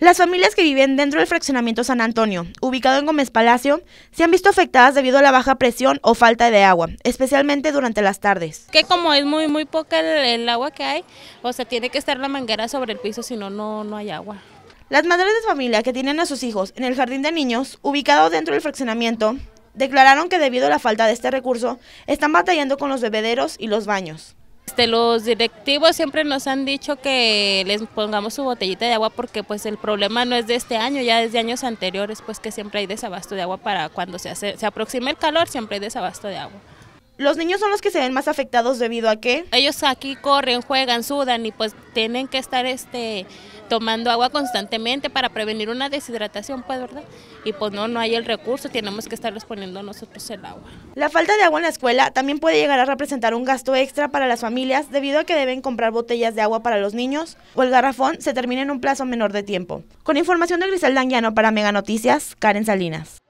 Las familias que viven dentro del fraccionamiento San Antonio, ubicado en Gómez Palacio, se han visto afectadas debido a la baja presión o falta de agua, especialmente durante las tardes. Que como es muy muy poca el, el agua que hay, o sea, tiene que estar la manguera sobre el piso, si no, no hay agua. Las madres de familia que tienen a sus hijos en el jardín de niños, ubicado dentro del fraccionamiento, declararon que debido a la falta de este recurso, están batallando con los bebederos y los baños. Este, los directivos siempre nos han dicho que les pongamos su botellita de agua porque pues el problema no es de este año, ya desde años anteriores pues que siempre hay desabasto de agua para cuando se, se aproxima el calor siempre hay desabasto de agua los niños son los que se ven más afectados debido a qué? ellos aquí corren, juegan, sudan y pues tienen que estar este tomando agua constantemente para prevenir una deshidratación, pues, ¿verdad? Y pues no, no hay el recurso, tenemos que estarles poniendo nosotros el agua. La falta de agua en la escuela también puede llegar a representar un gasto extra para las familias debido a que deben comprar botellas de agua para los niños o el garrafón se termina en un plazo menor de tiempo. Con información de Griselda Anguiano para Mega Noticias, Karen Salinas.